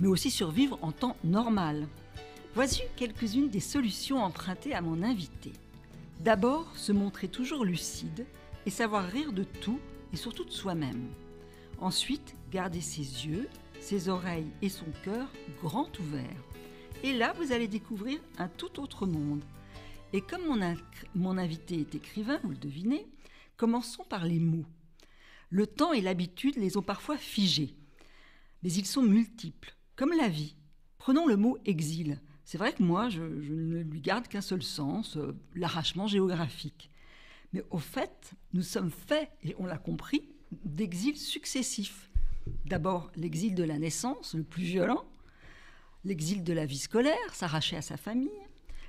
mais aussi survivre en temps normal. Voici quelques-unes des solutions empruntées à mon invité. D'abord, se montrer toujours lucide et savoir rire de tout et surtout de soi-même. Ensuite, garder ses yeux, ses oreilles et son cœur grand ouverts. Et là, vous allez découvrir un tout autre monde. Et comme mon invité est écrivain, vous le devinez, commençons par les mots. Le temps et l'habitude les ont parfois figés mais ils sont multiples, comme la vie. Prenons le mot exil. C'est vrai que moi, je, ne lui garde qu'un seul sens, euh, l'arrachement géographique. Mais au fait, nous sommes faits, et on l'a compris, d'exils successifs. D'abord l'exil de la naissance, le plus violent, l'exil de la vie scolaire, s'arracher à sa famille,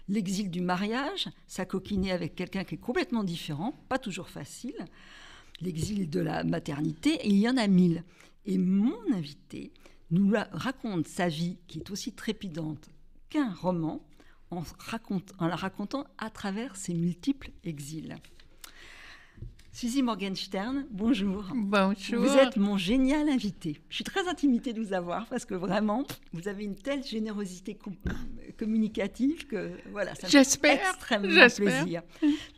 l'exil du mariage, s'acoquiner avec quelqu'un qui est complètement différent, pas toujours facile, l'exil de la maternité, et il y en a mille. Et mon invité nous raconte sa vie, qui est aussi trépidante qu'un roman, en, en, la racontant à travers ses multiples exils. Suzy Morgenstern, bonjour. Bonjour. Vous êtes mon génial invité. Je suis très intimidée de vous avoir parce que vraiment, vous avez une telle générosité communicative que voilà, ça me fait extrêmement plaisir.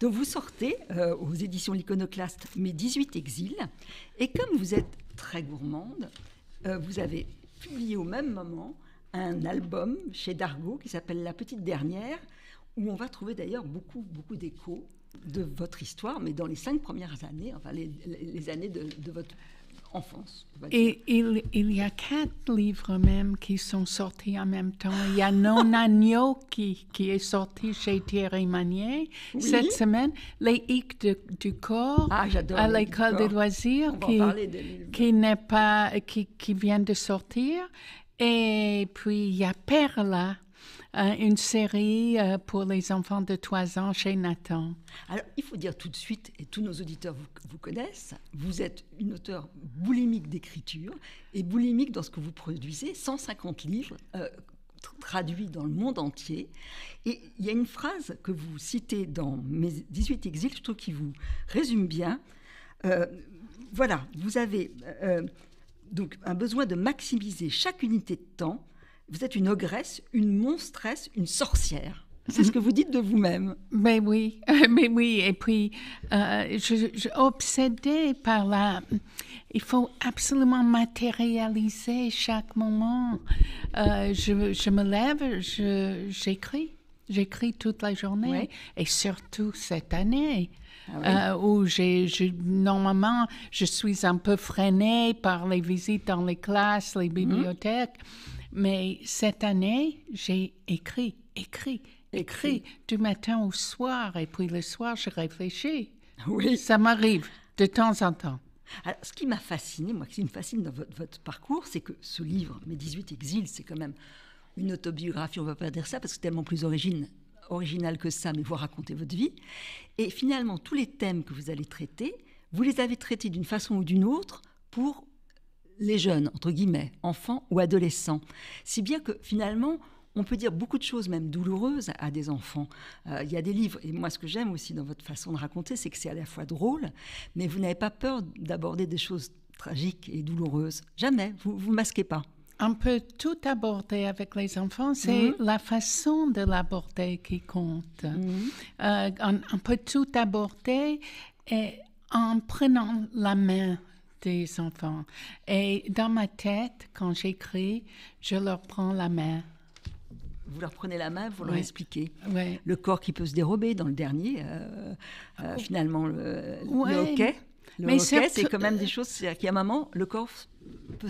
de vous sortez euh, aux éditions L'Iconoclaste mes 18 exils et comme vous êtes très gourmande, euh, vous avez publié au même moment un album chez Dargo qui s'appelle La Petite Dernière, où on va trouver d'ailleurs beaucoup, beaucoup d'échos de votre histoire, mais dans les cinq premières années, enfin les, années de, de votre enfance. Et il, y a quatre livres même qui sont sortis en même temps. Il y a Non Agneau qui, qui est sorti chez Thierry Manier cette semaine. Les hicks du corps ah, à l'école des loisirs qui, qui, n'est pas, qui, qui vient de sortir. Et puis il y a Perla euh, une série euh, pour les enfants de 3 ans chez Nathan. Alors, il faut dire tout de suite, et tous nos auditeurs vous, connaissent, vous êtes une auteure boulimique d'écriture et boulimique dans ce que vous produisez, 150 livres euh, traduits dans le monde entier. Et il y a une phrase que vous citez dans Mes 18 exils, je trouve qui vous résume bien. voilà, vous avez donc un besoin de maximiser chaque unité de temps vous êtes une ogresse, une monstresse, une sorcière. C'est ce que vous dites de vous-même. Mais oui, mais oui. Et puis, euh, je, je, obsédée par la. Il faut absolument matérialiser chaque moment. Euh, je, me lève, j'écris. J'écris toute la journée. Et surtout cette année. Ah euh, où j'ai, normalement, je suis un peu freinée par les visites dans les classes, les mhm. bibliothèques. Mais cette année, j'ai écrit, écrit, écrit, du matin au soir, et puis le soir, je réfléchis. Oui. Ça m'arrive de temps en temps. ce qui m'a fasciné, moi, ce qui me fascine dans votre, parcours, c'est que ce livre, Mes 18 exils, c'est quand même une autobiographie, on ne va pas dire ça, parce que tellement plus origine, original que ça, mais vous racontez votre vie. Et finalement, tous les thèmes que vous allez traiter, vous les avez traités d'une façon ou d'une autre pour les jeunes, entre guillemets, enfants ou adolescents. Si bien que finalement, on peut dire beaucoup de choses, même douloureuses, à des enfants. Euh, il y a des livres, et moi ce que j'aime aussi dans votre façon de raconter, c'est que c'est à la fois drôle, mais vous n'avez pas peur d'aborder des choses tragiques et douloureuses. Jamais, vous ne vous masquez pas. On peut tout aborder avec les enfants, c'est mhm. la façon de l'aborder qui compte. Mhm. Euh, on, peut tout aborder en prenant la main des enfants. Et dans ma tête, quand j'écris, je leur prends la main. Vous leur prenez la main, vous leur expliquez. Le corps qui peut se dérober dans le dernier, euh, euh, oh. finalement, le, ok le, Mais c'est quand même des choses. C'est-à-dire qu'à un le corps peut,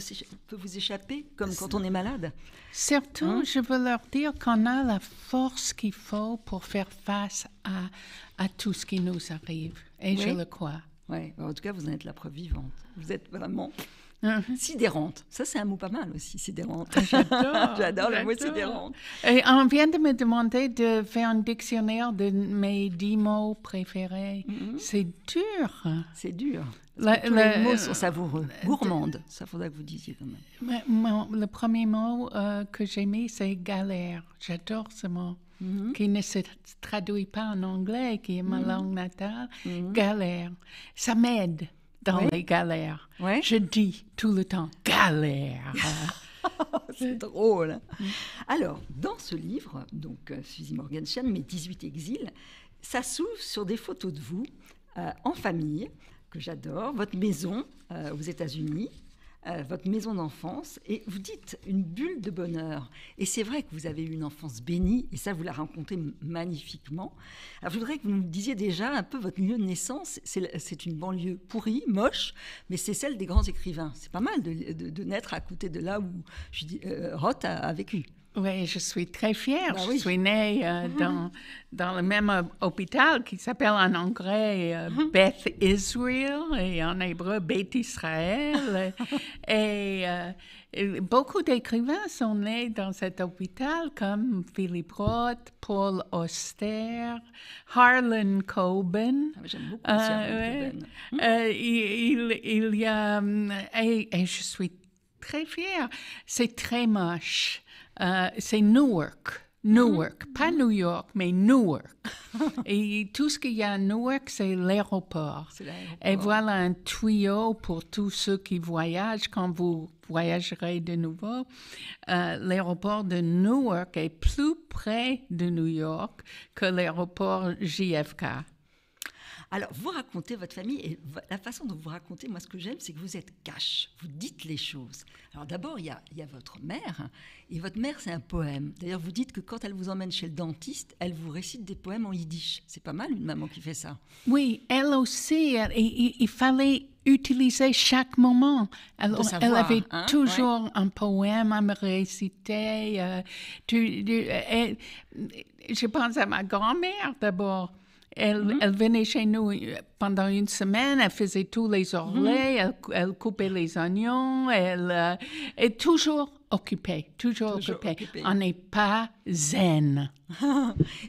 vous échapper, comme quand on est malade. Surtout, hein? je veux leur dire qu'on a la force qu'il faut pour faire face à, à tout ce qui nous arrive. Et je le crois. Ouais. En tout cas, vous en êtes la preuve vivante. Vous êtes vraiment mhm. sidérante. Ça, c'est un mot pas mal aussi, sidérante. Ah, j'adore le mot sidérante. Et on vient de me demander de faire un dictionnaire de mes dix mots préférés. Mhm. C'est dur. C'est dur. Tous les mots sont savoureux. Euh, Gourmande, ça faudrait que vous disiez quand même. le premier mot euh, que que mis, c'est galère. J'adore ce mot. Mhm. qui ne se traduit pas en anglais, qui est ma mhm. langue natale, mhm. galère. Ça m'aide dans les galères. Je dis tout le temps galère. C'est drôle. Alors, dans ce livre, donc euh, Suzy Morgenstern, Mes 18 exils, ça s'ouvre sur des photos de vous en famille, que j'adore, votre maison euh, aux États-Unis, euh, votre maison d'enfance, et vous dites une bulle de bonheur. Et c'est vrai que vous avez eu une enfance bénie, et ça, vous la racontez magnifiquement. Alors, je voudrais que vous me disiez déjà un peu votre lieu de naissance. C'est une banlieue pourrie, moche, mais c'est celle des grands écrivains. C'est pas mal de, naître à côté de là où je euh, Roth a vécu. Oui, je suis très fière. Ben je suis née euh, mhm. dans, dans le même hôpital qui s'appelle en anglais euh, mhm. Beth Israel et en hébreu Beth Israël. Euh, et, beaucoup d'écrivains sont nés dans cet hôpital comme Philippe Roth, Paul Auster, Harlan Coben. Ah, j'aime beaucoup hmm? il, il, y a... Hum, et je suis très fière. C'est très moche. Euh, c'est Newark. Newark, mm-hmm. pas New York, mais Newark. Et tout ce qu'il y a à Newark, c'est l'aéroport. Et voilà un tuyau pour tous ceux qui voyagent quand vous voyagerez de nouveau. Euh, l'aéroport de Newark est plus près de New York que l'aéroport JFK. Alors, vous racontez votre famille et la façon dont vous racontez, moi, ce que j'aime, c'est que vous êtes cache, Vous dites les choses. Alors, d'abord, il y a, votre mère. Et votre mère, c'est un poème. D'ailleurs, vous dites que quand elle vous emmène chez le dentiste, elle vous récite des poèmes en yiddish. C'est pas mal, une maman qui fait ça. Oui, elle aussi. il, fallait utiliser chaque moment. Elle, avait hein, toujours un poème à me réciter. Euh, je pense à ma grand-mère d'abord. Mm-hmm. Elle, venait chez nous euh, pendant une semaine, elle faisait tous les mm-hmm. orlets, elle, coupait les oignons, elle est euh, toujours occupée, toujours, occupée. On n'est pas zen.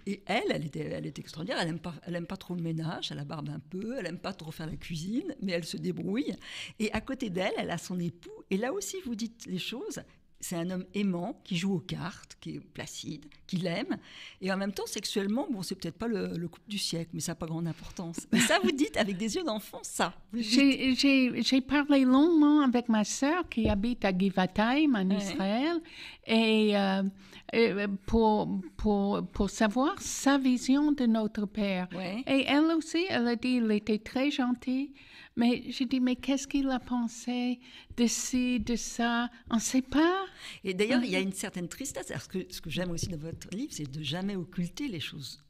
Et elle, elle était, elle extraordinaire. Elle n'aime pas, aime pas trop le ménage, elle a barbe un peu, elle n'aime pas trop faire la cuisine, mais elle se débrouille. Et à côté d'elle, elle a son époux. Et là aussi, vous dites les choses c'est un homme aimant qui joue aux cartes, qui est placide, qui l'aime. Et en même temps, sexuellement, bon, c'est peut-être pas le, couple du siècle, mais ça n'a pas grande importance. Mais ça, vous dites avec des yeux d'enfant, ça. J'ai parlé longuement avec ma sœur qui habite à Givatayim, en Israël, et, euh, pour, pour, savoir sa vision de notre père. Et elle aussi, elle a dit, il était très gentil. Mais j'ai dit, mais qu'est-ce qu'il a pensé de ci, de ça On ne sait pas. Et d'ailleurs, il y a une certaine tristesse. ce que, ce que j'aime aussi dans votre livre, c'est de jamais occulter les choses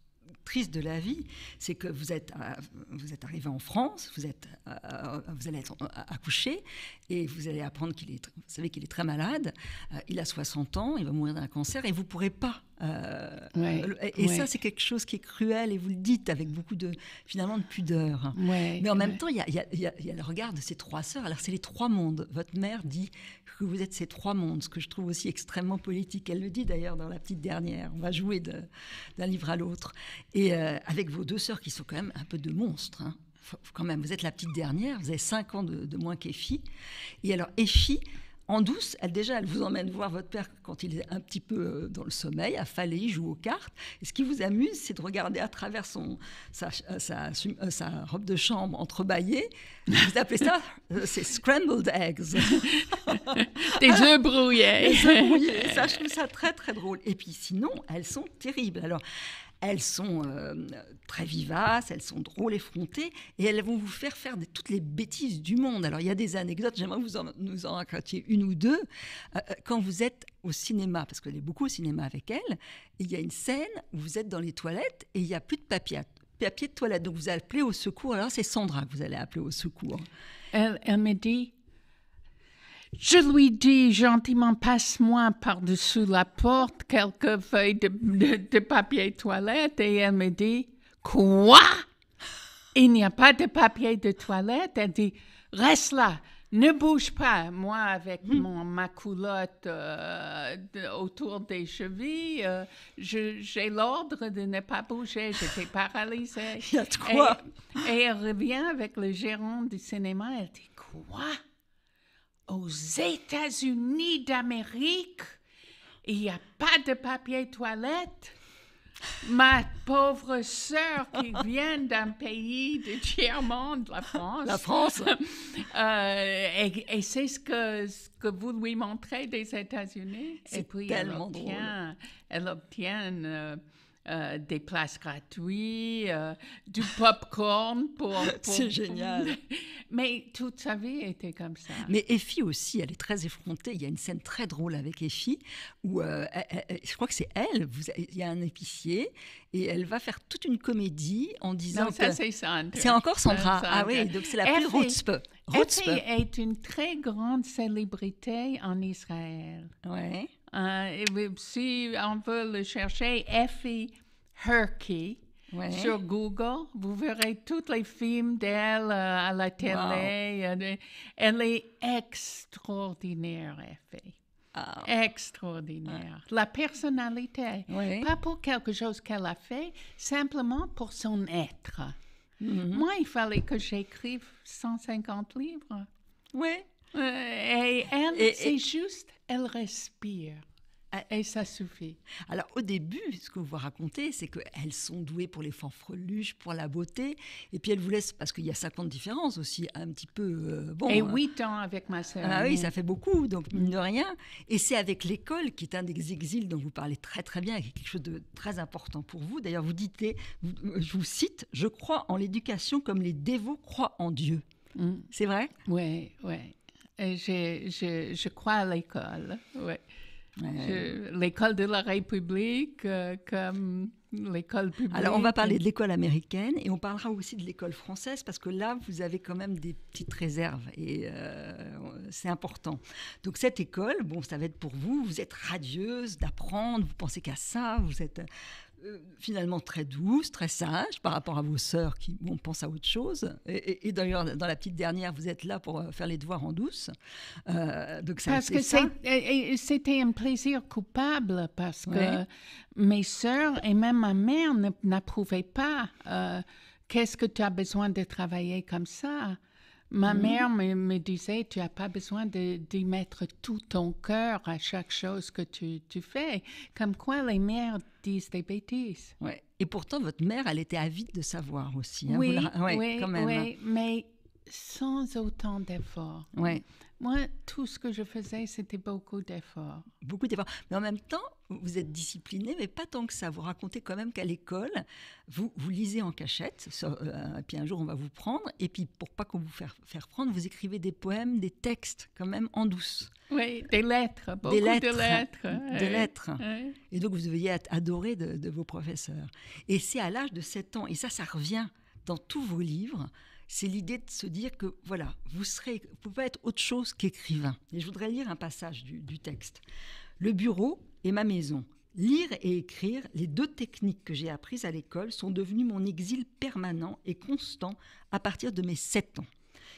tristes de la vie, c'est que vous êtes, euh, vous êtes arrivé en France, vous, êtes, euh, vous allez être euh, accouché et vous allez apprendre qu'il est, vous savez qu'il est très malade, il a 60 ans, il va mourir d'un cancer et vous ne pourrez pas euh, et, ça, c'est quelque chose qui est cruel, et vous le dites avec beaucoup de, finalement, de pudeur. Mais en même temps, il y a, le regard de ces trois sœurs. Alors, c'est les trois mondes. Votre mère dit que vous êtes ces trois mondes, ce que je trouve aussi extrêmement politique. Elle le dit d'ailleurs dans la petite dernière. On va jouer d'un livre à l'autre. Et euh, avec vos deux sœurs qui sont quand même un peu de monstres. Hein. Quand même, vous êtes la petite dernière, vous avez cinq ans de, de moins qu'Effie. Et alors, Effie, en douce, elle, déjà, elle vous emmène voir votre père quand il est un petit peu euh, dans le sommeil, affalé, il joue aux cartes. Et ce qui vous amuse, c'est de regarder à travers son, sa, euh, euh, sa, robe de chambre entrebâillée. Vous appelez ça, c'est scrambled eggs. Des œufs brouillés. Des œufs brouillés. Ça, je trouve ça très, très drôle. Et puis sinon, elles sont terribles. Alors, elles sont euh, très vivaces, elles sont drôles, effrontées, et elles vont vous faire faire toutes les bêtises du monde. Alors il y a des anecdotes, j'aimerais vous en, nous en raconter une ou deux. Euh, euh, quand vous êtes au cinéma, parce qu'elle est beaucoup au cinéma avec elle, il y a une scène où vous êtes dans les toilettes et il n'y a plus de papier, papier de toilette. Donc vous appelez au secours, alors c'est Sandra que vous allez appeler au secours. Elle, elle me dit, je lui dis gentiment, passe-moi par-dessous la porte quelques feuilles de, papier toilette et elle me dit, quoi? Il n'y a pas de papier de toilette. Elle dit, reste là, ne bouge pas. Moi, avec hmm. mon, ma euh, autour des chevilles, euh, j'ai l'ordre de ne pas bouger. J'étais paralysée. Il Et, et elle revient avec le gérant du cinéma. Elle dit, quoi? aux États-Unis d'Amérique, il n'y a pas de papier toilette. Ma pauvre sœur qui vient d'un pays du tiers-monde, la France. La France. Euh, et, c'est ce que, que vous lui montrez des États-Unis. Et puis tellement elle obtient, Elle obtient euh, euh, des places gratuites, euh, du pop pour. pour c'est génial. Mais toute sa vie était comme ça. Mais Effie aussi, elle est très effrontée. Il y a une scène très drôle avec Effie où euh, je crois que c'est elle. Vous, il y a un épicier et elle va faire toute une comédie en disant. c'est encore Sandra. Ah oui, donc c'est la plus Rotspe. Effie est une très grande célébrité en Israël. Ouais. Euh, ben, si on veut le chercher, Effie Herkey, Sur Google, vous verrez tous les films d'elle euh, à la télé. Elle est extraordinaire, Effie. Ah. Extraordinaire. La personnalité. Pas pour quelque chose qu'elle a fait, simplement pour son être. Mm-hmm. Moi, il fallait que j'écrive 150 livres. Oui. Euh, et elle, c'est juste elle respire. Et ça Alors au début, ce que vous racontez, c'est qu'elles sont douées pour les fanfreluches, pour la beauté, et puis elles vous laissent, parce qu'il y a 50 différences aussi, un petit peu... Euh, bon, et 8 hein. ans avec ma soeur. Ah oui, ça fait beaucoup, donc mine de rien. Et c'est avec l'école, qui est un des exils dont vous parlez très très bien, et quelque chose de très important pour vous. D'ailleurs, vous dites, euh, je vous cite, « Je crois en l'éducation comme les dévots croient en Dieu ». Mmh. C'est vrai Oui, oui je, crois à l'école, L'école de la République, euh, comme l'école publique. Alors, on va parler de l'école américaine et on parlera aussi de l'école française parce que là, vous avez quand même des petites réserves et euh, c'est important. Donc, cette école, bon, ça va être pour vous. Vous êtes radieuse d'apprendre, vous pensez qu'à ça, vous êtes euh, finalement très douce, très sage par rapport à vos sœurs qui, pensent pensent à autre chose. Et, d'ailleurs, dans la petite dernière, vous êtes là pour euh, faire les devoirs en douce. Euh, donc ça, parce que c'était un plaisir coupable parce que mes sœurs et même ma mère n'approuvaient pas. Qu'est-ce que tu as besoin de travailler comme ça Ma mm-hmm. mère me, disait, tu n'as pas besoin d'y mettre tout ton cœur à chaque chose que tu, fais. Comme quoi les mères disent des bêtises. Et pourtant, votre mère, elle était avide de savoir aussi. Hein, oui, oui, hein. oui, mais sans autant d'efforts. Ouais. Moi, tout ce que je faisais, c'était beaucoup d'efforts. Beaucoup d'efforts. Mais en même temps, vous êtes discipliné, mais pas tant que ça. Vous racontez quand même qu'à l'école, vous, vous lisez en cachette, euh, puis un jour on va vous prendre, et puis pour pas qu'on vous faire, faire prendre, vous écrivez des poèmes, des textes, quand même en douce. Oui, des lettres, des lettres, de lettres. Des lettres. Et donc vous deviez être adoré de, de vos professeurs. Et c'est à l'âge de 7 ans, et ça, ça revient dans tous vos livres, c'est l'idée de se dire que, voilà, vous serez, pouvez être autre chose qu'écrivain. Et je voudrais lire un passage du, texte. Le bureau est ma maison. Lire et écrire, les deux techniques que j'ai apprises à l'école, sont devenues mon exil permanent et constant à partir de mes sept ans.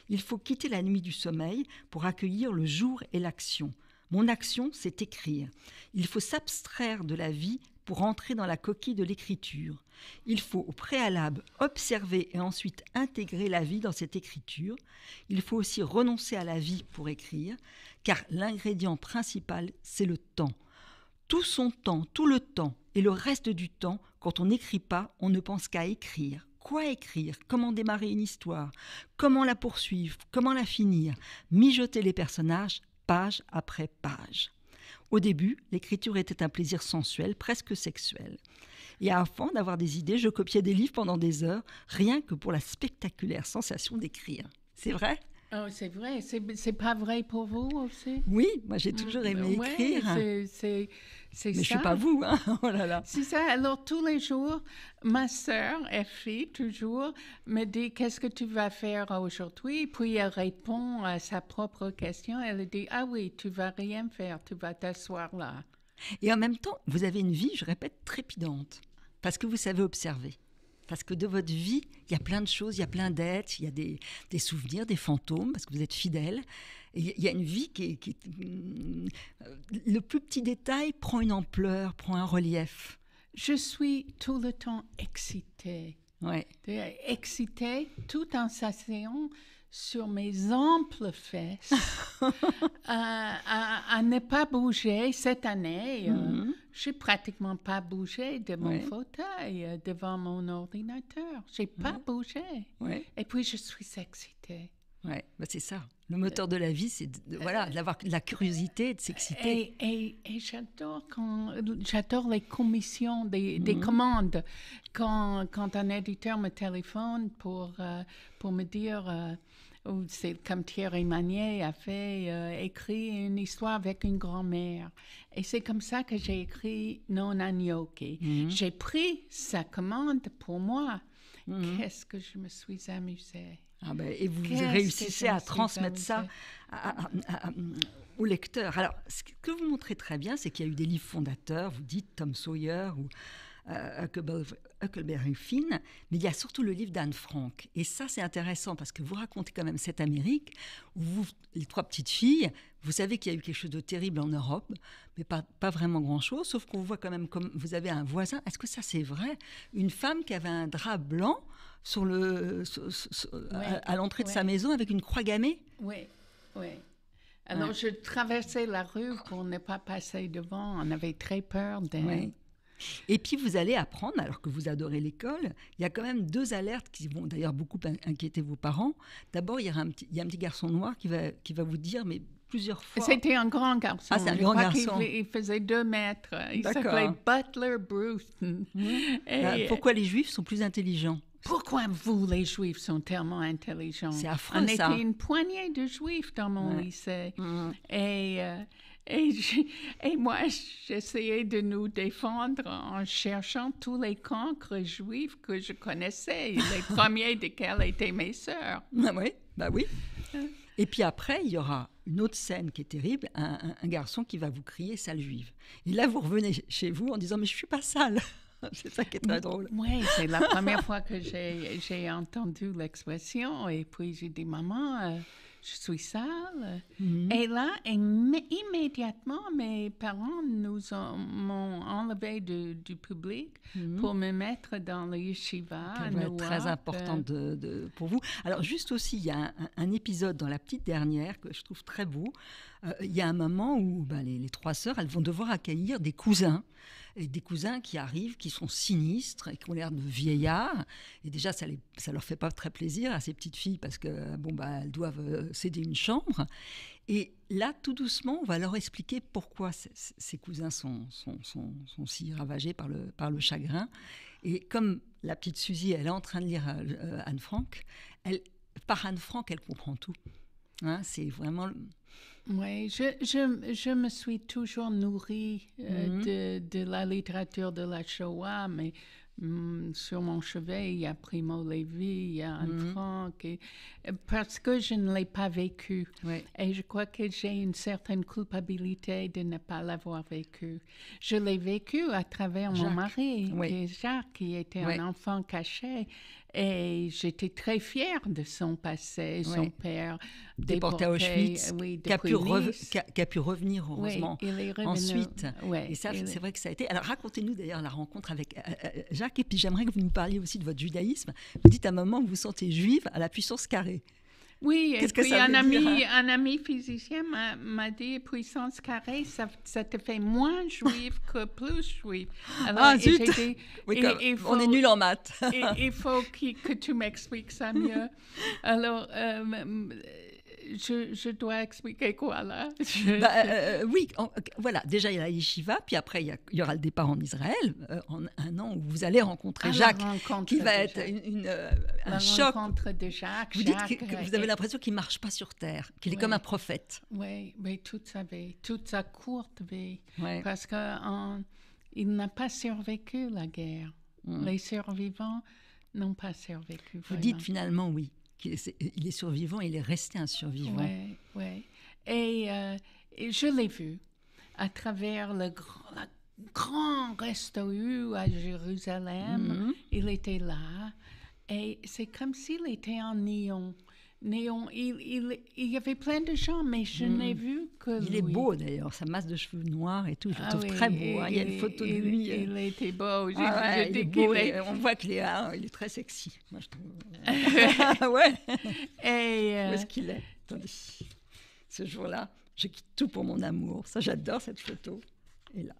Il faut quitter la nuit du sommeil pour accueillir le jour et l'action. Mon action, c'est écrire. Il faut s'abstraire de la vie pour entrer dans la coquille de l'écriture. Il faut au préalable observer et ensuite intégrer la vie dans cette écriture. Il faut aussi renoncer à la vie pour écrire, car l'ingrédient principal, c'est le temps. Tout son temps, tout le temps, et le reste du temps, quand on n'écrit pas, on ne pense qu'à écrire. Quoi écrire Comment démarrer une histoire Comment la poursuivre Comment la finir Mijoter les personnages, page après page. Au début, l'écriture était un plaisir sensuel, presque sexuel. Et afin d'avoir des idées, je copiais des livres pendant des heures, rien que pour la spectaculaire sensation d'écrire. C'est vrai oh, c'est vrai, c'est pas vrai pour vous aussi Oui, moi j'ai toujours ah, aimé ben écrire. C'est mais je suis pas vous, hein. Oh là là. C'est ça. Alors tous les jours, ma sœur, fait toujours me dit qu'est-ce que tu vas faire aujourd'hui. Puis elle répond à sa propre question. Elle dit ah oui, tu vas rien faire, tu vas t'asseoir là. Et en même temps, vous avez une vie, je répète, trépidante, parce que vous savez observer. Parce que de votre vie, il y a plein de choses, il y a plein d'êtres, il y a des, des souvenirs, des fantômes, parce que vous êtes fidèle. Il y a une vie qui, mm, Le plus petit détail prend une ampleur, prend un relief. Je suis tout le temps excitée. Ouais. Excitée tout en s'asseyant sur mes amples fesses à, ne pas bouger cette année. je euh, n'ai mm-hmm. j'ai pratiquement pas bougé de mon fauteuil euh, devant mon ordinateur. J'ai n'ai pas mm-hmm. bougé. Et puis je suis excitée. Ouais, bah, c'est ça. Le moteur de la vie, c'est voilà, euh, d'avoir la curiosité, de s'exciter. Et, j'adore quand j'adore les commissions des, mhm. commandes. Quand, quand un éditeur me téléphone pour, euh, pour me dire, euh, c'est comme Thierry Magnier a fait, écrit une histoire avec une grand-mère. Et c'est comme ça que j'ai écrit Non Agnoki. Mhm. J'ai pris sa commande pour moi. Mhm. Qu'est-ce que je me suis amusée. Ah ben, et vous réussissez à transmettre ça au lecteur. Alors, ce que vous montrez très bien, c'est qu'il y a eu des livres fondateurs, vous dites Tom Sawyer ou euh, Huckleberry Finn, mais il y a surtout le livre d'Anne Frank. Et ça, c'est intéressant parce que vous racontez quand même cette Amérique où vous, les trois petites filles, vous savez qu'il y a eu quelque chose de terrible en Europe, mais pas, vraiment grand-chose, sauf qu'on voit quand même comme vous avez un voisin. Est-ce que ça, c'est vrai Une femme qui avait un drap blanc à, l'entrée de sa maison avec une croix gammée Oui, oui. Alors, je traversais la rue pour ne pas passer devant. On avait très peur d'un et puis vous allez apprendre, alors que vous adorez l'école, il y a quand même deux alertes qui vont d'ailleurs beaucoup inquiéter vos parents. D'abord, il, y a un petit, garçon noir qui va, qui va vous dire, mais plusieurs fois. C'était un grand garçon. Ah, c'est un grand garçon. Il, faisait deux mètres. Il s'appelait Butler Bruton. Bah, pourquoi les Juifs sont plus intelligents pourquoi vous, les Juifs, sont tellement intelligents? C'est affreux, On était une poignée de Juifs dans mon lycée. Mm. Et euh, et, moi, j'essayais de nous défendre en cherchant tous les cancres juifs que je connaissais, les premiers desquels étaient mes sœurs. Bah oui, bah oui. Euh. Et puis après, il y aura une autre scène qui est terrible, un, garçon qui va vous crier sale juive. Et là, vous revenez chez vous en disant mais je suis pas sale. c'est ça qui est très mm. drôle. Oui, c'est la première fois que j'ai entendu l'expression. Et puis j'ai dit maman. Euh, je suis sale. Mm-hmm. Et là, immédiatement, mes parents nous m'ont enlevé du, public mm-hmm. pour me mettre dans le yeshiva. très important pour vous. Alors, juste aussi, il y a un, épisode dans la petite dernière que je trouve très beau. Euh, il y a un moment où ben, les, les trois sœurs, elles vont devoir accueillir des cousins des cousins qui arrivent, qui sont sinistres et qui ont l'air de vieillards. Et déjà, ça, les, ça leur fait pas très plaisir à ces petites filles parce que bon bah elles doivent euh, céder une chambre. Et là, tout doucement, on va leur expliquer pourquoi ces cousins sont, sont, si ravagés par le, par le chagrin. Et comme la petite Suzy, elle est en train de lire euh, Anne Frank, elle, par Anne Frank, elle comprend tout. Hein, c'est vraiment. Oui, je, je, je, me suis toujours nourrie euh, mhm. de, de, la littérature de la Shoah, mais mm, sur mon chevet, il y a Primo Levi, il y a Anne mm parce que je ne l'ai pas vécu. Et je crois que j'ai une certaine culpabilité de ne pas l'avoir vécu. Je l'ai vécu à travers mon mari, déjà qui était un enfant caché. Et j'étais très fière de son passé. Son père déporté, à Auschwitz, qui a, pu revenir, heureusement, ensuite. et ça, c'est vrai que ça a été... Alors racontez-nous d'ailleurs la rencontre avec euh, euh, Jacques, et puis j'aimerais que vous nous parliez aussi de votre judaïsme. Vous dites à un moment que vous vous sentez juive à la puissance carrée. Oui, et puis un, ami, un ami physicien m'a dit puissance carrée, ça, te fait moins juif que plus juif. Alors, ah, Dit, on est nul en maths. Il faut que, tu m'expliques ça mieux. Alors, euh, je, dois expliquer quoi là bah, euh, euh, Oui, voilà, déjà il y a Yeshiva, puis après il y, aura le départ en Israël, euh, en un an où vous allez rencontrer ah, Jacques, qui va être une, un choc. de Jacques. Vous dites que, vous avez l'impression qu'il ne marche pas sur Terre, qu'il est comme un prophète. Oui, mais toute sa vie, toute sa courte vie, parce qu'il n'a pas survécu la guerre. Hmm. Les survivants n'ont pas survécu. Vous dites finalement oui il est survivant, il est resté un survivant. Oui, oui. Euh, et, je l'ai vu à travers le grand, la restaurant à Jérusalem. Mm-hmm. Il était là. Et c'est comme s'il était en néon il, y avait plein de gens, mais je mm. n'ai vu que Il est beau d'ailleurs, sa masse de cheveux noirs et tout, je le ah trouve très beau. Hein. Il, y a une photo de lui. Il euh. était beau. Ah j'ai On voit qu'il est, ah, il est très sexy, moi je trouve. ouais. Et euh, Où est-ce qu'il est Attendez. Ce jour-là, je quitte tout pour mon amour. Ça, j'adore cette photo. Et là.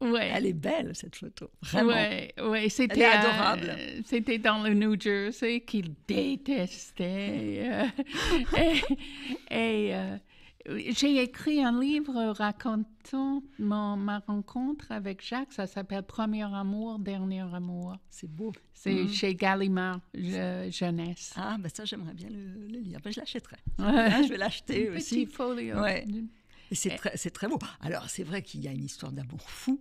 Ouais. Elle est belle, cette photo. Vraiment. Ouais, c'était, adorable. Euh, c'était dans le New Jersey qu'il détestait. Euh, et, euh, j'ai écrit un livre racontant ma rencontre avec Jacques. Ça s'appelle Premier amour, dernier amour. C'est beau. C'est mm. chez Gallimard Jeunesse. Ah, ben ça, j'aimerais bien le, lire. Ben, je l'achèterai. Hein, je vais l'acheter aussi. Petit folio. Ouais. Eh. c'est très, beau. Alors, c'est vrai qu'il y a une histoire d'amour fou,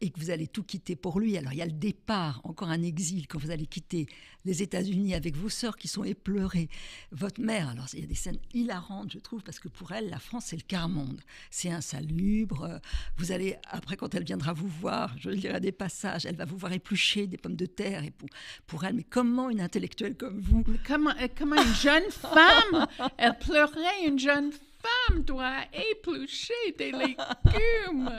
et que vous allez tout quitter pour lui. Alors il y a le départ, encore un exil, quand vous allez quitter les États-Unis avec vos sœurs qui sont épleurées, votre mère. Alors il y a des scènes hilarantes, je trouve, parce que pour elle, la France, c'est le quart-monde. C'est insalubre. Vous allez, après, quand elle viendra vous voir, je lirai des passages, elle va vous voir éplucher des pommes de terre. Et pour, elle, mais comment une intellectuelle comme vous Comment, comment euh, une jeune femme, elle pleurait une jeune femme femme doit éplucher des légumes.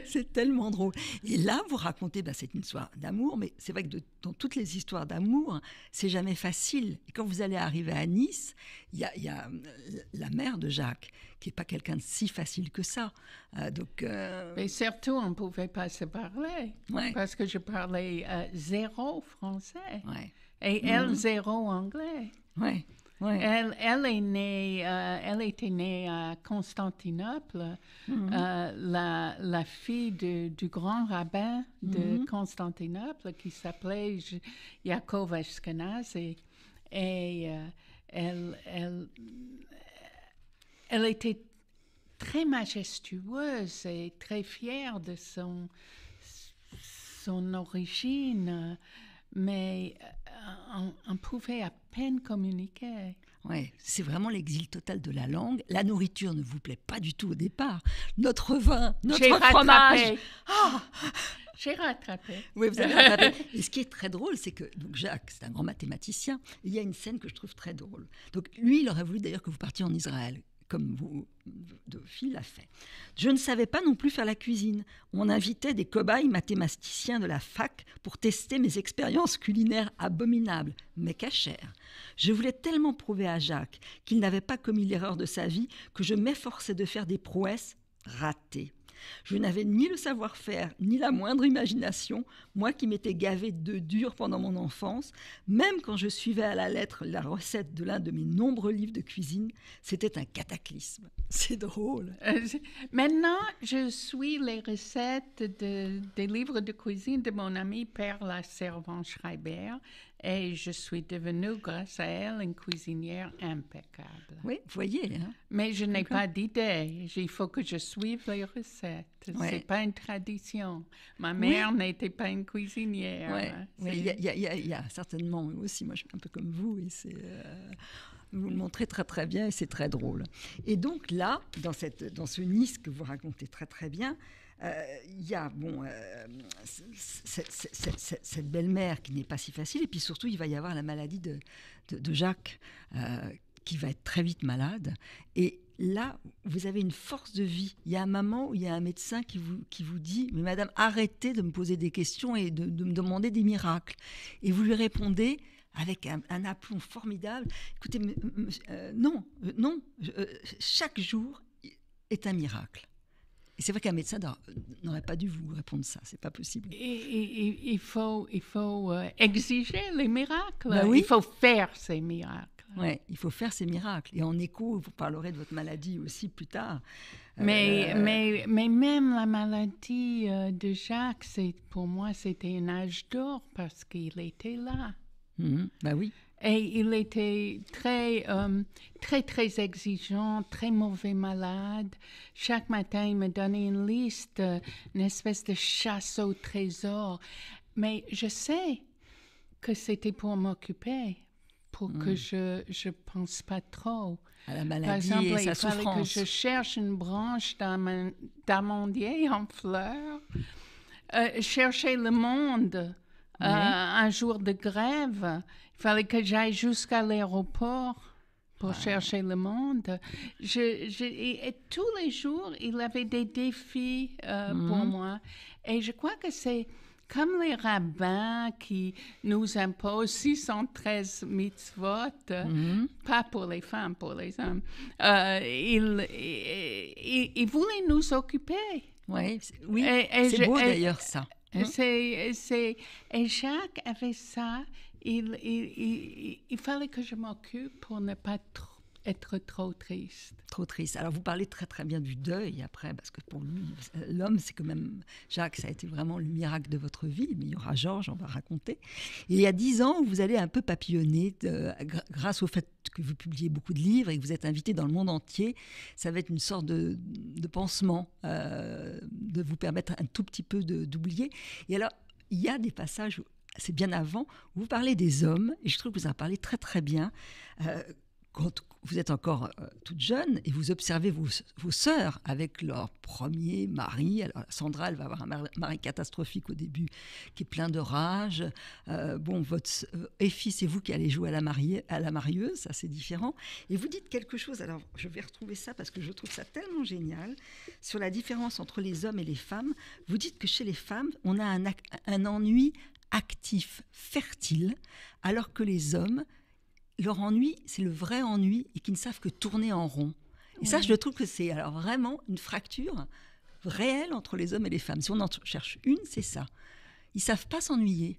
c'est tellement drôle. Et là, vous racontez, bah, c'est une histoire d'amour, mais c'est vrai que dans toutes les histoires d'amour, c'est jamais facile. quand vous allez arriver à Nice, il y, a, euh, la mère de Jacques, qui n'est pas quelqu'un de si facile que ça. Euh, donc, euh, Mais surtout, on ne pouvait pas se parler, parce que je parlais zéro français. Et elle, mhm. zéro anglais. Ouais. Elle, est née, euh, elle était née à Constantinople, mhm. euh, la, fille du grand rabbin de mhm. Constantinople qui s'appelait Yaakov Ashkenazi. Et euh, elle, elle, était très majestueuse et très fière de son, son origine, mais on, pouvait appeler peine communiquer. Ouais, c'est vraiment l'exil total de la langue. La nourriture ne vous plaît pas du tout au départ. Notre vin, notre fromage. Ah J'ai rattrapé. Oui, vous avez rattrapé. Et ce qui est très drôle, c'est que donc Jacques, c'est un grand mathématicien, il y a une scène que je trouve très drôle. Donc lui, il aurait voulu d'ailleurs que vous partiez en Israël, comme vous, l'a fait. Je ne savais pas non plus faire la cuisine. On invitait des cobayes mathématiciens de la fac pour tester mes expériences culinaires abominables, mais cachères. Je voulais tellement prouver à Jacques qu'il n'avait pas commis l'erreur de sa vie que je m'efforçais de faire des prouesses ratées. Je n'avais ni le savoir-faire, ni la moindre imagination, moi qui m'étais gavé de dur pendant mon enfance, même quand je suivais à la lettre la recette de l'un de mes nombreux livres de cuisine, c'était un cataclysme. C'est drôle. Euh, maintenant, je suis les recettes des livres de cuisine de mon ami Père la Servante Schreiber, et je suis devenue, grâce à elle, une cuisinière impeccable. Oui, vous voyez. Hein. Mais je n'ai pas d'idée. Il faut que je suive les recettes. Ce n'est pas une tradition. Ma mère n'était pas une cuisinière. Oui, il y, a certainement aussi, moi je suis un peu comme vous, et euh, vous le montrez très très bien et c'est très drôle. Et donc là, dans, cette, dans ce Nice que vous racontez très très bien, euh, il y a bon, euh, cette belle-mère qui n'est pas si facile, et puis surtout, il va y avoir la maladie de, de, Jacques, euh, qui va être très vite malade. Et là, vous avez une force de vie. Il y a un moment où il y a un médecin qui vous, qui vous dit, mais madame, arrêtez de me poser des questions et de, me demander des miracles. Et vous lui répondez, avec un, un, aplomb formidable. Écoutez, non, non, chaque jour est un miracle c'est vrai qu'un médecin n'aurait pas dû vous répondre ça. C'est pas possible. il faut, euh, exiger les miracles. Ben il faut faire ces miracles. Oui, il faut faire ces miracles. Et en écho, vous parlerez de votre maladie aussi plus tard. Euh, mais, euh, mais, mais même la maladie de Jacques, pour moi, c'était un âge d'or parce qu'il était là. Mhm. Ben bah oui. Et il était très, euh, très, très exigeant, très mauvais malade. Chaque matin, il me donnait une liste, euh, une espèce de chasse au trésor. Mais je sais que c'était pour m'occuper, pour que hmm. je ne pense pas trop. À ah, la maladie Par exemple, sa il fallait que je cherche une branche d'amandier en fleurs, euh, chercher le monde, un jour de grève. Il fallait que j'aille jusqu'à l'aéroport pour chercher le monde. Je, et, tous les jours, il avait des défis euh, pour mhm. moi. Et je crois que c'est comme les rabbins qui nous imposent 613 mitzvot, mm pas pour les femmes, pour les hommes, euh, ils, voulaient nous occuper. Oui, c'est beau d'ailleurs ça. Hein? et Jacques avait ça, il, il, fallait que je m'occupe pour ne pas être trop triste. Trop triste. Alors vous parlez très très bien du deuil après, parce que pour lui, l'homme, c'est quand même, Jacques, ça a été vraiment le miracle de votre vie, mais il y aura Georges, on va raconter. Et il y a dix ans, vous allez un peu papillonner euh, grâce au fait que vous publiez beaucoup de livres et que vous êtes invité dans le monde entier. Ça va être une sorte de, pansement, euh, de vous permettre un tout petit peu d'oublier. Et alors, il y a des passages c'est bien avant, vous parlez des hommes, et je trouve que vous en parlez très très bien. Euh, quand vous êtes encore euh, toute jeune et vous observez vos, vos sœurs avec leur premier mari. Alors Sandra, elle va avoir un mari, catastrophique au début, qui est plein de rage. Euh, bon, votre c'est vous qui allez jouer à la, mariée, à la marieuse, ça c'est différent. Et vous dites quelque chose, alors je vais retrouver ça parce que je trouve ça tellement génial, sur la différence entre les hommes et les femmes. Vous dites que chez les femmes, on a un ennui actifs, fertiles, alors que les hommes, leur ennui, c'est le vrai ennui et qu'ils ne savent que tourner en rond. Et ça, je trouve que c'est alors vraiment une fracture réelle entre les hommes et les femmes. Si on en cherche une, c'est ça. Ils savent pas s'ennuyer.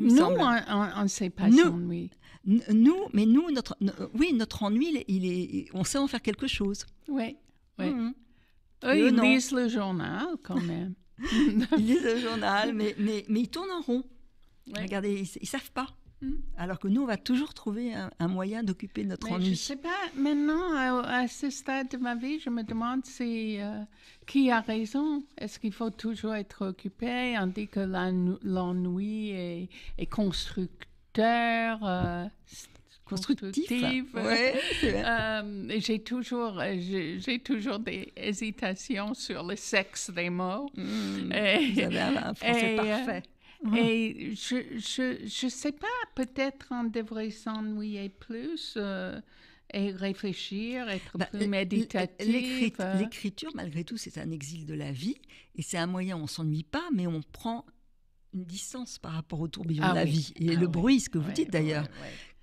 Nous, on ne sait pas s'ennuyer. Nous, mais nous, notre, oui, notre ennui, il est, on sait en faire quelque chose. Oui, oui. Mmh. ils lisent le journal quand même ils lisent le journal, mais, mais, mais ils tournent en rond. Regardez, ils, ne savent pas. Hmm. Alors que nous, on va toujours trouver un, moyen d'occuper notre ennui. Je ne sais pas, maintenant, à, ce stade de ma vie, je me demande si, euh, qui a raison. Est-ce qu'il faut toujours être occupé On dit que l'ennui est, constructeur. Euh, constructif. Euh, j'ai toujours, euh, j'ai toujours des hésitations sur le sexe des mots. Mmh. et, vous avez un français euh, parfait. Et je ne je, sais pas, peut-être on devrait s'ennuyer plus. et réfléchir, être bah, plus méditatif. L'écriture, malgré tout, c'est un exil de la vie et c'est un moyen, on s'ennuie pas, mais on prend une distance par rapport au tourbillon ah de la vie. Et ah le bruit, ce que vous dites d'ailleurs,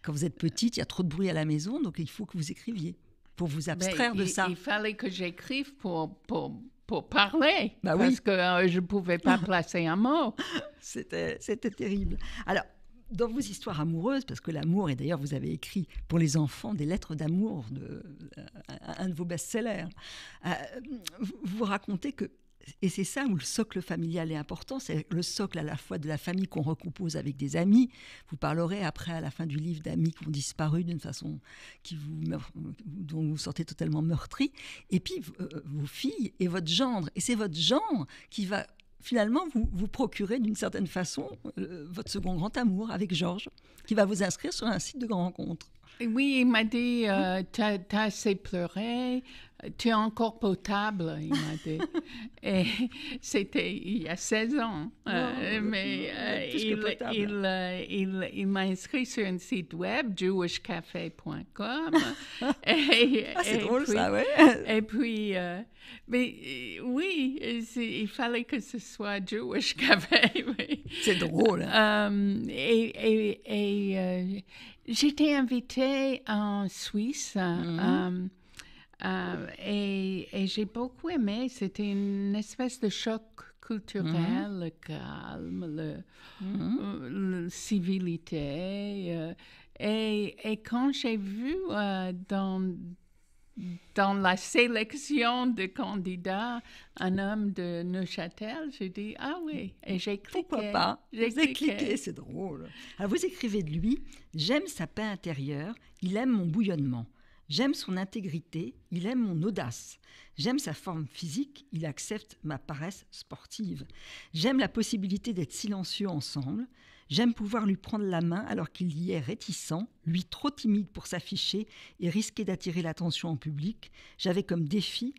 quand vous êtes petite, il y a trop de bruit à la maison, donc il faut que vous écriviez pour vous ben, abstraire de ça. Il fallait que j'écrive pour, pour, pour parler, bah parce que euh, je ne pouvais pas placer un mot. C'était terrible. Alors, dans vos histoires amoureuses, parce que l'amour, et d'ailleurs vous avez écrit pour les enfants des lettres d'amour, de, euh, un de vos best-sellers, euh, vous racontez que et c'est ça où le socle familial est important, c'est le socle à la fois de la famille qu'on recompose avec des amis. Vous parlerez après à la fin du livre d'amis qui ont disparu d'une façon qui vous dont vous sortez totalement meurtri. Et puis euh, vos filles et votre gendre. Et c'est votre gendre qui va finalement vous, procurer d'une certaine façon euh, votre second grand amour avec Georges, qui va vous inscrire sur un site de grand rencontre. Oui, il m'a dit, euh, t'as assez pleuré, tu es encore potable, il m'a dit. et c'était il y a 16 ans. Oh, euh, mais euh, il, euh, il, il, m'a inscrit sur un site web, jewishcafe.com. Ah, c'est drôle, ça, oui. et puis, mais oui, il fallait que ce soit Jewish Café. c'est drôle. Hein. et, et, j'étais invitée en Suisse. Mm-hmm. Euh, et, j'ai beaucoup aimé. C'était une espèce de choc culturel, le calme, la mm-hmm. euh, civilité. Euh. et, quand j'ai vu dans, dans la sélection de candidats un homme de Neuchâtel, j'ai dit ah oui, et j'ai cliqué. Pourquoi pas Vous avez cliqué c'est drôle. Alors vous écrivez de lui, j'aime sa paix intérieure, il aime mon bouillonnement. J'aime son intégrité, il aime mon audace. J'aime sa forme physique, il accepte ma paresse sportive. J'aime la possibilité d'être silencieux ensemble. J'aime pouvoir lui prendre la main alors qu'il y est réticent, lui trop timide pour s'afficher et risquer d'attirer l'attention en public. J'avais comme défi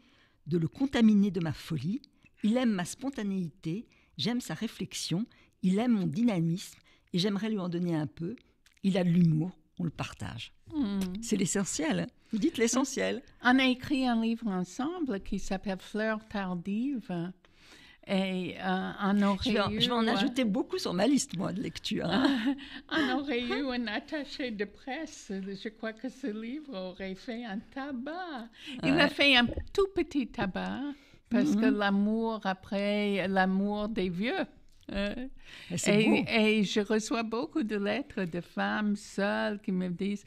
de le contaminer de ma folie. Il aime ma spontanéité, j'aime sa réflexion, il aime mon dynamisme et j'aimerais lui en donner un peu. Il a de l'humour, on le partage. Hmm. C'est l'essentiel. Hein. Vous dites l'essentiel. On a écrit un livre ensemble qui s'appelle Fleurs tardives. Et euh, on je, vais, en ajouter beaucoup sur ma liste, moi, de lecture. Hein. on aurait eu un attaché de presse. Je crois que ce livre aurait fait un tabac. Il a fait un tout petit tabac parce mm-hmm. que l'amour, après, l'amour des vieux. Euh, et, je reçois beaucoup de lettres de femmes seules qui me disent,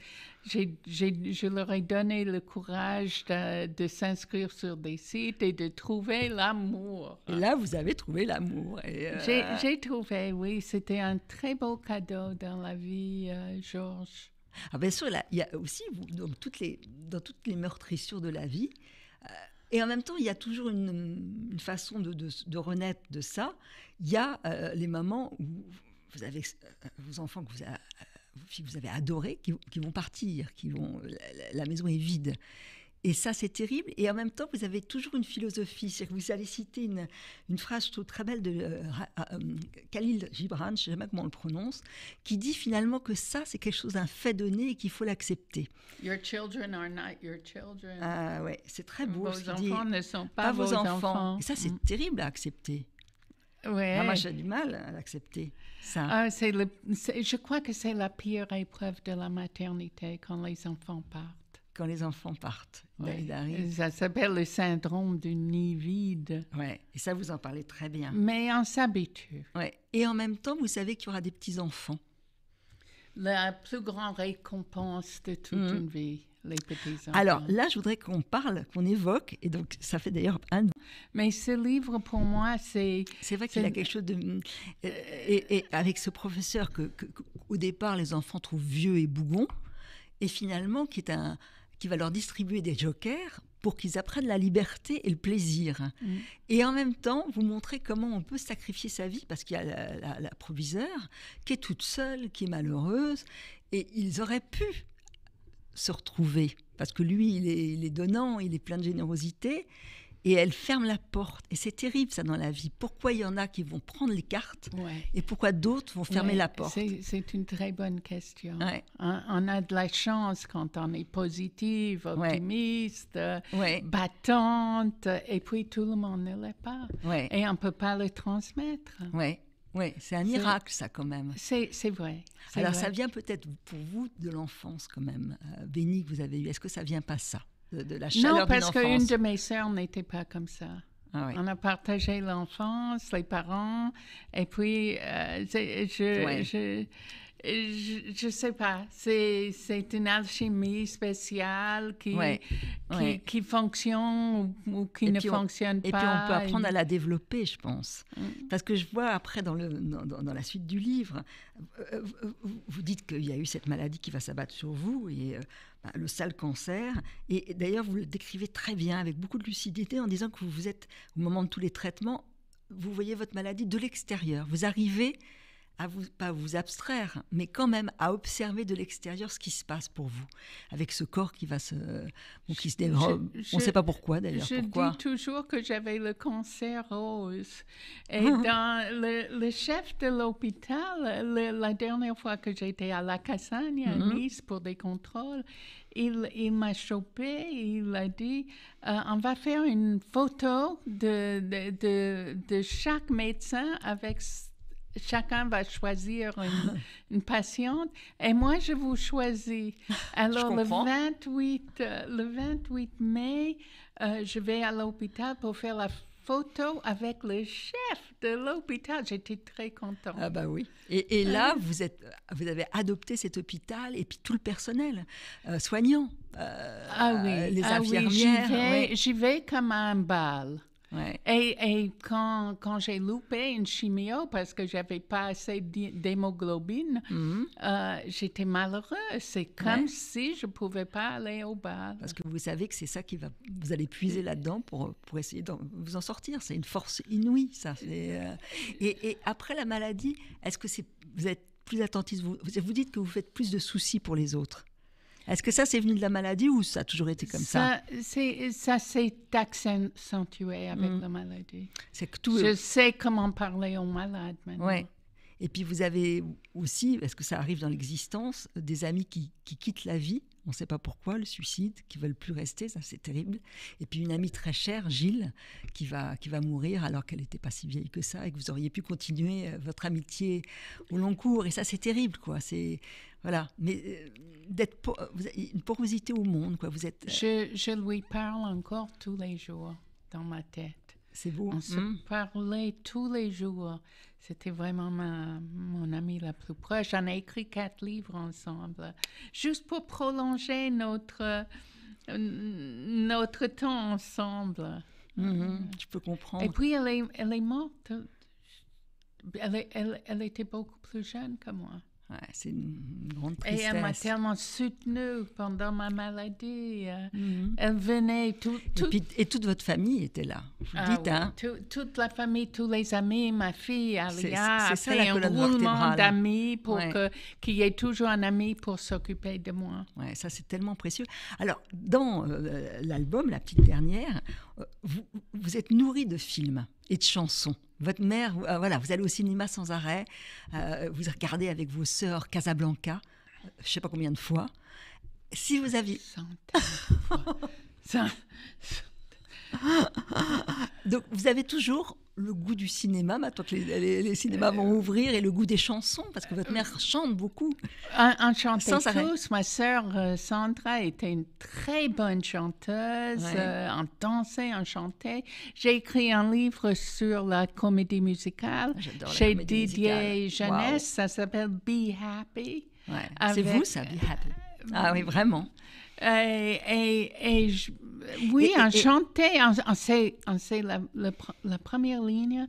je leur ai donné le courage de, s'inscrire sur des sites et de trouver l'amour. Et là, vous avez trouvé l'amour. Euh, j'ai trouvé, oui. C'était un très beau cadeau dans la vie, euh, Georges. Ah, bien sûr, il y a aussi, toutes les, dans toutes les meurtrissures de la vie, et en même temps, il y a toujours une, façon de, renaître de ça. Il y a euh, les mamans, où vous avez euh, vos enfants que vous, euh, vous avez adorés qui, vont partir, qui vont la maison est vide. Et ça, c'est terrible. Et en même temps, vous avez toujours une philosophie. Que vous allez citer une, phrase, tout très belle, de euh, euh, euh, Khalil Gibran, je ne sais jamais comment on le prononce, qui dit finalement que ça, c'est quelque chose, d'un fait donné et qu'il faut l'accepter. Your children are not your children. Ah ouais, c'est très beau. Vos ce enfants dit. ne sont pas, vos enfants. Et ça, c'est mm. terrible à accepter. Ouais. Ah, moi, j'ai du mal à l'accepter, ça. Ah, je crois que c'est la pire épreuve de la maternité quand les enfants partent quand les enfants partent. Ça s'appelle le syndrome du nid vide. Ouais. Et ça, vous en parlez très bien. Mais on s'habitue. Ouais. Et en même temps, vous savez qu'il y aura des petits-enfants. La plus grande récompense de toute mhm. une vie, les petits-enfants. Alors là, je voudrais qu'on parle, qu'on évoque, et donc ça fait d'ailleurs un. Mais ce livre, pour moi, c'est. C'est vrai qu'il y a quelque chose de. Euh, et, avec ce professeur que, au départ, les enfants trouvent vieux et bougon, et finalement, qui est un, qui va leur distribuer des jokers pour qu'ils apprennent la liberté et le plaisir. Mm. Et en même temps, vous montrer comment on peut sacrifier sa vie, parce qu'il y a la, la, qui est toute seule, qui est malheureuse, et ils auraient pu se retrouver, parce que lui, il il est donnant, il est plein de générosité, et elle ferme la porte. Et c'est terrible ça dans la vie. Pourquoi il y en a qui vont prendre les cartes et pourquoi d'autres vont fermer la porte C'est une très bonne question. Hein, on, a de la chance quand on est positif, optimiste, battante, et puis tout le monde ne l'est pas. Et on ne peut pas le transmettre. Ouais. Oui, c'est un miracle, ça, quand même. C'est vrai. Alors, ça vient peut-être pour vous de l'enfance, quand même, béni euh, que vous avez eu... Est-ce que ça vient pas ça de, la chaleur Non, parce qu'une de mes sœurs n'était pas comme ça. Ah On a partagé l'enfance, les parents, et puis euh, je, je je ne sais pas. C'est, c'est une alchimie spéciale qui, qui, fonctionne ou, qui ne fonctionne pas. Et puis on peut apprendre à la développer, je pense. Mm. Parce que je vois après dans, le, dans, la suite du livre, euh, vous, dites qu'il y a eu cette maladie qui va s'abattre sur vous, et euh, bah, le sale cancer. Et, d'ailleurs, vous le décrivez très bien, avec beaucoup de lucidité, en disant que vous, vous êtes, au moment de tous les traitements, vous voyez votre maladie de l'extérieur. Vous arrivez à vous, pas vous abstraire, mais quand même à observer de l'extérieur ce qui se passe pour vous, avec ce corps qui va se, qui se dérobe. On ne sait pas pourquoi d'ailleurs. Je dis toujours que j'avais le cancer rose. Et dans le, chef de l'hôpital, la dernière fois que j'étais à La Cassagne, à mm-hmm. Nice, pour des contrôles, il, m'a chopé, il a dit euh, on va faire une photo de, de, de, de chaque médecin avec chacun va choisir une, patiente et moi je vous choisis. Alors le 28 euh, le 28 mai, euh, je vais à l'hôpital pour faire la photo avec le chef de l'hôpital. J'étais très contente. Ah bah oui. Et, là, euh, vous, êtes, vous avez adopté cet hôpital et puis tout le personnel soignant, ah oui. les infirmières. Ah oui, j'y vais, vais, comme à un bal. Et, quand, quand j'ai loupé une chimio parce que j'avais pas assez d'hémoglobine, mhm. euh, j'étais malheureuse. C'est comme si je pouvais pas aller au bal. Parce que vous savez que c'est ça qui va. Vous allez puiser là-dedans pour, pour essayer de vous en sortir. C'est une force inouïe, ça. Euh, et, après la maladie, est-ce que vous êtes plus attentif vous, vous dites que vous faites plus de soucis pour les autres est-ce que ça, c'est venu de la maladie ou ça a toujours été comme ça Ça s'est accentué avec mm. la maladie. C'est que tout... Je sais comment parler aux malades maintenant. Ouais. Et puis vous avez aussi, parce que ça arrive dans l'existence, des amis qui, qui, quittent la vie, on ne sait pas pourquoi, le suicide, qui veulent plus rester, ça c'est terrible. Et puis une amie très chère, Gilles, qui va, qui va mourir alors qu'elle n'était pas si vieille que ça et que vous auriez pu continuer euh, votre amitié au long cours. Et ça c'est terrible, quoi. C'est voilà, mais euh, d'être euh, une porosité au monde, quoi. Vous êtes. Je, lui parle encore tous les jours dans ma tête. C'est beau. On se mm-hmm. parlait tous les jours. C'était vraiment ma, mon amie la plus proche. On a écrit quatre livres ensemble, juste pour prolonger notre, euh, notre temps ensemble. Tu mm-hmm. mm. je peux comprendre. Et puis, elle est, morte. elle était beaucoup plus jeune que moi c'est une grande tristesse. Et elle m'a tellement soutenue pendant ma maladie. Mhm. Elle venait tout, et, toute votre famille était là. Ah Dites, hein. toute la famille, tous les amis, ma fille, Alia, a fait un roulement d'amis pour que, qu'il y ait toujours un ami pour s'occuper de moi. Ouais, ça c'est tellement précieux. Alors, dans euh, l'album, la petite dernière, euh, vous, êtes nourri de films et de chansons. Votre mère, euh, voilà, vous allez au cinéma sans arrêt, vous regardez avec vos sœurs Casablanca, je ne sais pas combien de fois. Si vous aviez... ça, Donc, vous avez toujours le goût du cinéma, maintenant que les, cinémas vont euh, ouvrir, et le goût des chansons, parce que votre mère euh, chante beaucoup. Un tous. Ma sœur euh, Sandra était une très bonne chanteuse. en en dansait, chantait. J'ai écrit un livre sur la comédie musicale chez Didier Jeunesse. Ça s'appelle Be Happy. C'est vous, ça, Be Happy. Ah oui, vraiment. Et, oui, en on chantait, la, première ligne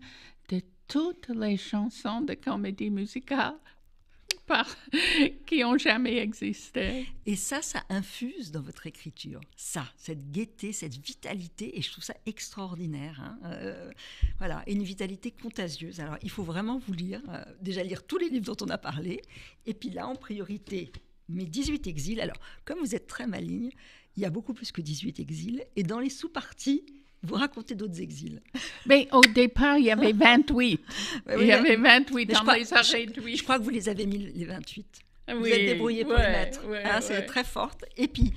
de toutes les chansons de comédie musicale qui ont jamais existé. Et ça, ça infuse dans votre écriture, ça, cette gaieté, cette vitalité, et je trouve ça extraordinaire. Hein. Euh, euh, voilà, une vitalité contagieuse. Alors, il faut vraiment vous lire, euh, déjà lire tous les livres dont on a parlé, et puis là, en priorité, mais 18 exils. Alors, comme vous êtes très maligne, il y a beaucoup plus que 18 exils. Et dans les sous-parties, vous racontez d'autres exils. Mais au départ, il y avait 28. oui, il y avait 28 dans je, crois que vous les avez mis, les 28. Vous êtes débrouillés pour mettre. Hein, c'est très forte. Et puis,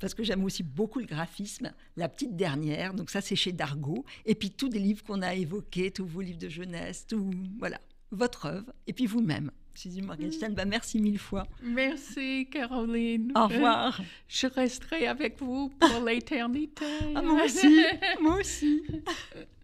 parce que j'aime aussi beaucoup le graphisme, la petite dernière, donc ça c'est chez Dargo. Et puis tous les livres qu'on a évoqués, tous vos livres de jeunesse, tout, voilà, votre œuvre, et puis vous-même. Mm. Bah, merci mille fois. Merci Caroline. Au revoir. je resterai avec vous pour l'éternité. Ah, moi aussi, moi aussi.